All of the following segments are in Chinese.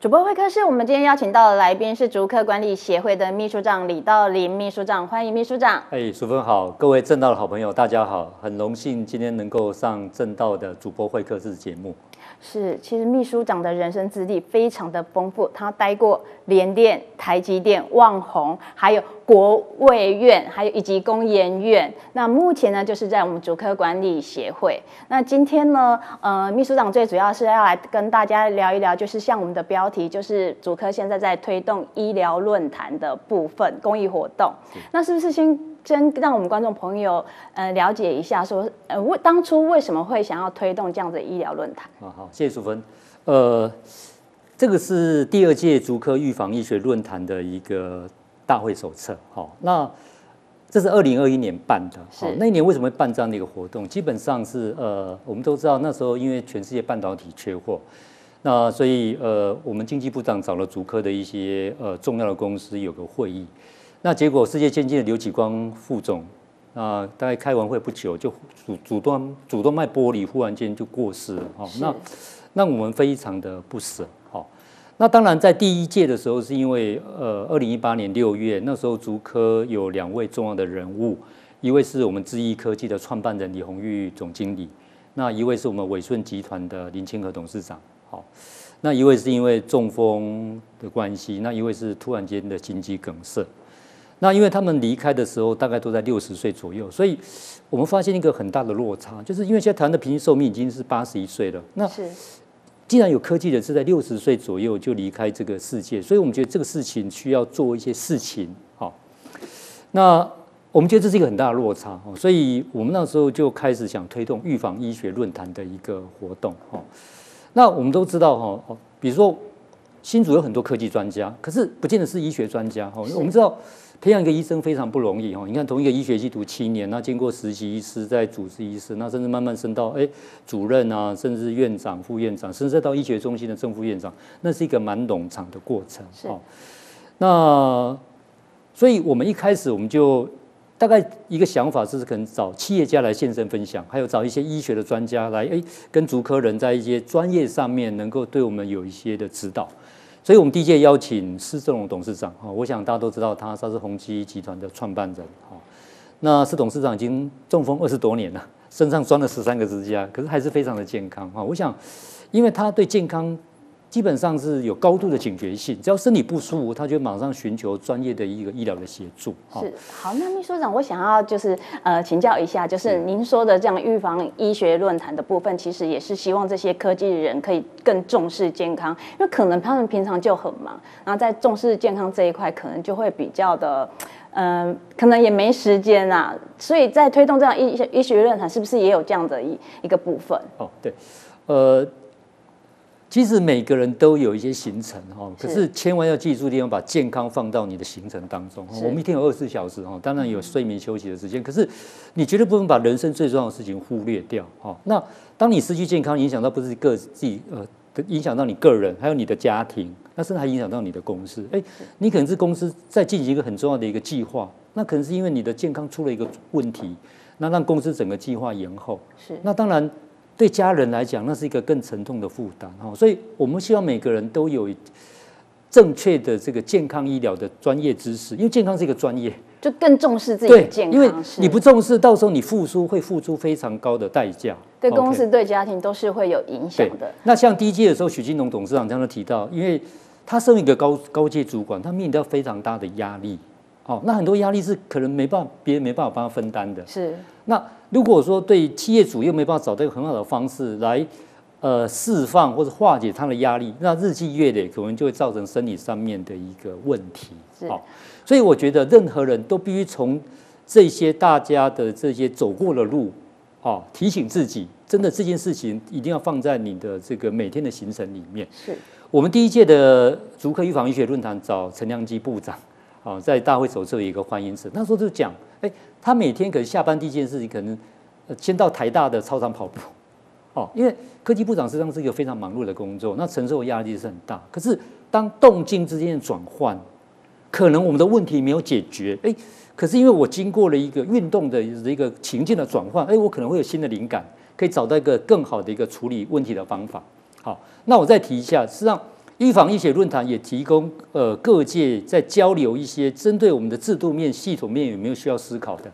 主播会客室，我们今天邀请到的来宾是竹科管理协会的秘书长李道林秘书长，欢迎秘书长。哎，淑芬好，各位正道的好朋友，大家好，很荣幸今天能够上正道的主播会客室节目。是，其实秘书长的人生资历非常的丰富，他待过联电、台积电、旺宏，还有。国卫院还有以及公研院，那目前呢就是在我们主科管理协会。那今天呢，呃，秘书长最主要是要来跟大家聊一聊，就是像我们的标题，就是主科现在在推动医疗论坛的部分公益活动。那是不是先先让我们观众朋友呃了解一下，说呃为当初为什么会想要推动这样的医疗论坛？啊好，谢谢淑芬。呃，这个是第二届足科预防医学论坛的一个。大会手册，好，那这是二零二一年办的，好，那一年为什么会办这样的一个活动？基本上是，呃，我们都知道那时候因为全世界半导体缺货，那所以呃，我们经济部长找了足科的一些呃重要的公司有个会议，那结果世界先进的刘启光副总，呃，大概开完会不久就主主动主动卖玻璃，忽然间就过世了，哈，那那我们非常的不舍，好。那当然，在第一届的时候，是因为呃，二零一八年六月那时候，竹科有两位重要的人物，一位是我们智易科技的创办人李宏玉总经理，那一位是我们伟顺集团的林清和董事长。好，那一位是因为中风的关系，那一位是突然间的心肌梗塞。那因为他们离开的时候，大概都在六十岁左右，所以我们发现一个很大的落差，就是因为现在台湾的平均寿命已经是八十一岁了。那是。既然有科技人是在六十岁左右就离开这个世界，所以我们觉得这个事情需要做一些事情。好，那我们觉得这是一个很大的落差所以我们那时候就开始想推动预防医学论坛的一个活动。哈，那我们都知道哈，比如说新竹有很多科技专家，可是不见得是医学专家哦。我们知道。培养一个医生非常不容易哦。你看，同一个医学系读七年，那经过实习医师、在主治医师，那甚至慢慢升到哎主任啊，甚至院长、副院长，甚至到医学中心的正副院长，那是一个蛮冗长的过程哦、那，所以我们一开始我们就大概一个想法，就是可能找企业家来现身分享，还有找一些医学的专家来哎跟足科人在一些专业上面能够对我们有一些的指导。所以，我们第一届邀请施正荣董事长哈，我想大家都知道，他他是宏基集团的创办人哈。那施董事长已经中风二十多年了，身上装了十三个支架，可是还是非常的健康哈。我想，因为他对健康。基本上是有高度的警觉性，只要身体不舒服，他就马上寻求专业的一个医疗的协助。是好，那秘书长，我想要就是呃请教一下，就是您说的这样预防医学论坛的部分，其实也是希望这些科技人可以更重视健康，因为可能他们平常就很忙，然后在重视健康这一块，可能就会比较的呃，可能也没时间啊。所以在推动这样医医学论坛，是不是也有这样的一一个部分？哦，对，呃。其实每个人都有一些行程哈，可是千万要记住，一定要把健康放到你的行程当中。我们一天有二十四小时哈，当然有睡眠休息的时间，可是你绝对不能把人生最重要的事情忽略掉哈。那当你失去健康，影响到不是个自己呃，影响到你个人，还有你的家庭，那甚至还影响到你的公司。哎，你可能是公司在进行一个很重要的一个计划，那可能是因为你的健康出了一个问题，那让公司整个计划延后。是，那当然。对家人来讲，那是一个更沉痛的负担哦，所以，我们希望每个人都有正确的这个健康医疗的专业知识，因为健康是一个专业，就更重视自己的健康。因为你不重视，到时候你付出会付出非常高的代价，对公司对家庭都是会有影响的。那像低阶的时候，许金龙董事长刚刚提到，因为他身为一个高高阶主管，他面到非常大的压力哦，那很多压力是可能没办法别人没办法帮他分担的，是那。如果说对企业主又没办法找到一个很好的方式来，呃，释放或者化解他的压力，那日积月累可能就会造成生理上面的一个问题。好，所以我觉得任何人都必须从这些大家的这些走过的路啊，提醒自己，真的这件事情一定要放在你的这个每天的行程里面。是我们第一届的足科预防医学论坛，找陈亮基部长。好，在大会手册有一个欢迎词。那时候就讲，哎，他每天可能下班第一件事情，可能先到台大的操场跑步。哦，因为科技部长实际上是一个非常忙碌的工作，那承受的压力是很大。可是当动静之间的转换，可能我们的问题没有解决，哎，可是因为我经过了一个运动的一个情境的转换，哎，我可能会有新的灵感，可以找到一个更好的一个处理问题的方法。好，那我再提一下，实际上。预防医学论坛也提供呃各界在交流一些针对我们的制度面、系统面有没有需要思考的。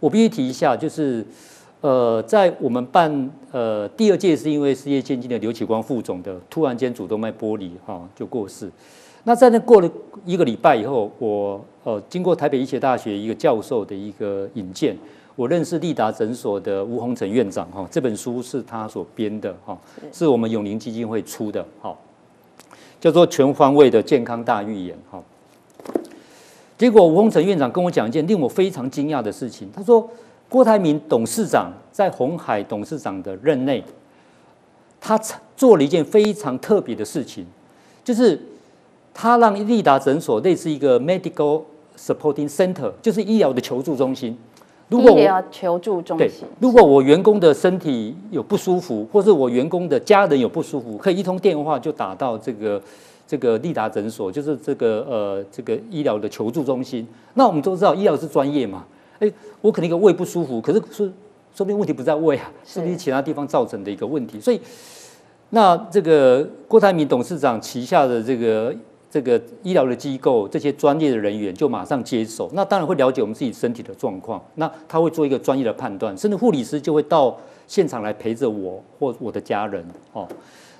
我必须提一下，就是呃，在我们办呃第二届是因为事业先进的刘启光副总的突然间主动脉剥离哈就过世。那在那过了一个礼拜以后，我呃经过台北医学大学一个教授的一个引荐，我认识立达诊所的吴宏成院长哈，这本书是他所编的哈，是我们永宁基金会出的哈。叫做全方位的健康大预言，哈。结果吴丰成院长跟我讲一件令我非常惊讶的事情，他说郭台铭董事长在红海董事长的任内，他做了一件非常特别的事情，就是他让利达诊所类似一个 medical supporting center，就是医疗的求助中心。我要求助中心。如果我员工的身体有不舒服，或是我员工的家人有不舒服，可以一通电话就打到这个这个利达诊所，就是这个呃这个医疗的求助中心。那我们都知道医疗是专业嘛，哎，我可能一个胃不舒服，可是说说明问题不在胃啊，是不是其他地方造成的一个问题。所以，那这个郭台铭董事长旗下的这个。这个医疗的机构，这些专业的人员就马上接手，那当然会了解我们自己身体的状况，那他会做一个专业的判断，甚至护理师就会到现场来陪着我或我的家人哦。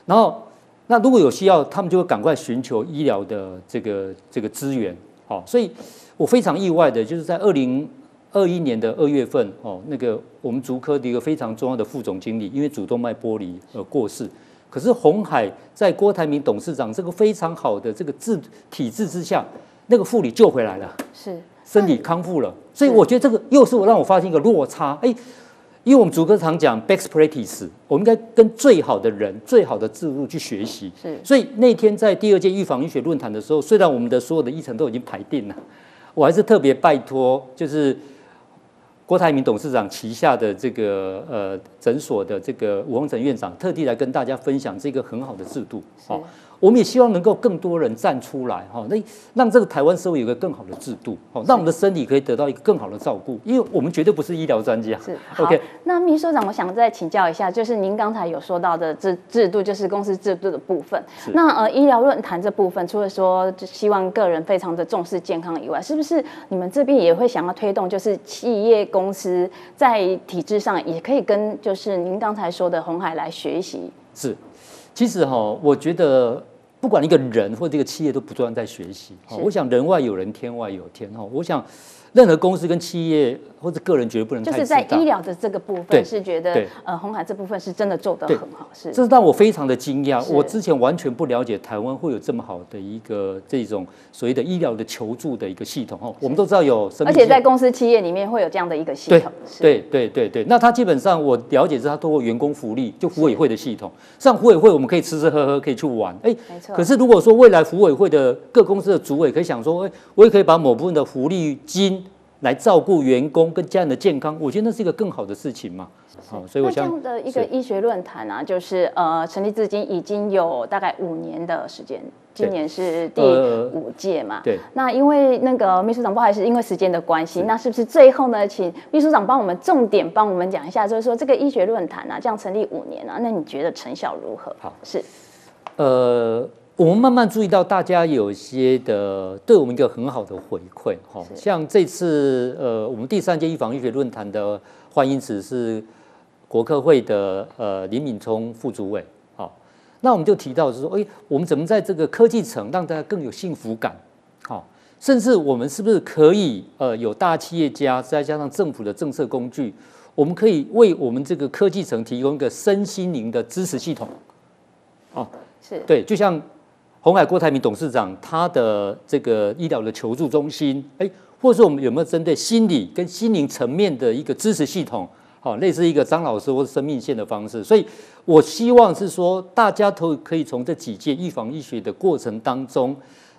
然后，那如果有需要，他们就会赶快寻求医疗的这个这个资源哦。所以，我非常意外的就是在二零二一年的二月份哦，那个我们足科的一个非常重要的副总经理，因为主动脉剥离而过世。可是红海在郭台铭董事长这个非常好的这个制体制之下，那个护理救回来了，是身体康复了。所以我觉得这个又是我让我发现一个落差。哎，因为我们逐歌常讲 best practice，我应该跟最好的人、最好的制度去学习。是。所以那天在第二届预防医学论坛的时候，虽然我们的所有的议程都已经排定了，我还是特别拜托就是。郭台铭董事长旗下的这个呃诊所的这个吴宏成院长特地来跟大家分享这个很好的制度。好，我们也希望能够更多人站出来，哈，那让这个台湾社会有个更好的制度，好，让我们的身体可以得到一个更好的照顾。因为我们绝对不是医疗专家。是，OK。那秘书长，我想再请教一下，就是您刚才有说到的制制度，就是公司制度的部分。那呃，医疗论坛这部分，除了说希望个人非常的重视健康以外，是不是你们这边也会想要推动，就是企业？公司在体制上也可以跟，就是您刚才说的红海来学习。是，其实哈，我觉得不管一个人或这个企业都不断在学习。哈，我想人外有人，天外有天。哈，我想。任何公司跟企业或者个人绝对不能就是在医疗的这个部分是觉得呃红海这部分是真的做得很好，是这是让我非常的惊讶。我之前完全不了解台湾会有这么好的一个这种所谓的医疗的求助的一个系统哦。我们都知道有，而且在公司企业里面会有这样的一个系统。对对对对，那他基本上我了解是他通过员工福利，就服委会的系统。像服委会我们可以吃吃喝喝，可以去玩。哎，没错。可是如果说未来服委会的各公司的主委可以想说，哎，我也可以把某部分的福利金。来照顾员工跟家人的健康，我觉得那是一个更好的事情嘛。好，所以我想这样的一个医学论坛啊，就是呃，成立至今已经有大概五年的时间，今年是第五届嘛。对。那因为那个秘书长，不好意思，因为时间的关系，那是不是最后呢，请秘书长帮我们重点帮我们讲一下，就是说这个医学论坛啊，这样成立五年啊，那你觉得成效如何？好，是，呃。我们慢慢注意到，大家有些的对我们一个很好的回馈，哈，像这次呃，我们第三届预防医学论坛的欢迎词是国科会的呃林敏聪副主委，好，那我们就提到是说，哎，我们怎么在这个科技层让大家更有幸福感，好，甚至我们是不是可以呃，有大企业家再加上政府的政策工具，我们可以为我们这个科技层提供一个身心灵的支持系统，哦。是对，就像。鸿海郭台铭董事长，他的这个医疗的求助中心，哎，或者说我们有没有针对心理跟心灵层面的一个支持系统？好，类似一个张老师或者生命线的方式。所以我希望是说，大家都可以从这几届预防医学的过程当中，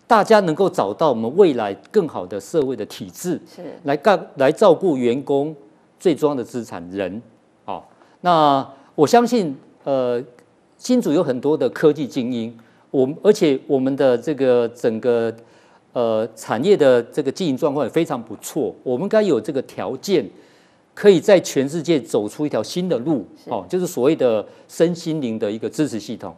大家能够找到我们未来更好的社会的体制，是来干来照顾员工最重要的资产人。好，那我相信，呃，新竹有很多的科技精英。我们而且我们的这个整个呃产业的这个经营状况也非常不错，我们该有这个条件，可以在全世界走出一条新的路，哦，就是所谓的身心灵的一个支持系统。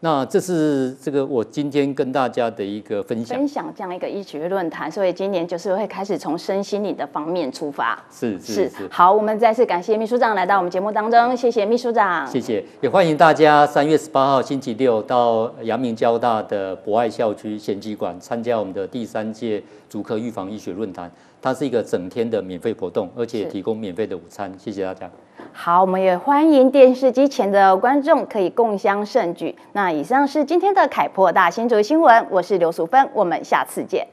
那这是这个我今天跟大家的一个分享，分享这样一个医学论坛，所以今年就是会开始从身心灵的方面出发。是是是。好，我们再次感谢秘书长来到我们节目当中，谢谢秘书长，谢谢，也欢迎大家三月十八号星期六到阳明交大的博爱校区贤集馆参加我们的第三届足科预防医学论坛，它是一个整天的免费活动，而且提供免费的午餐，谢谢大家。好，我们也欢迎电视机前的观众可以共享盛举。那以上是今天的凯破大新闻，我是刘淑芬，我们下次见。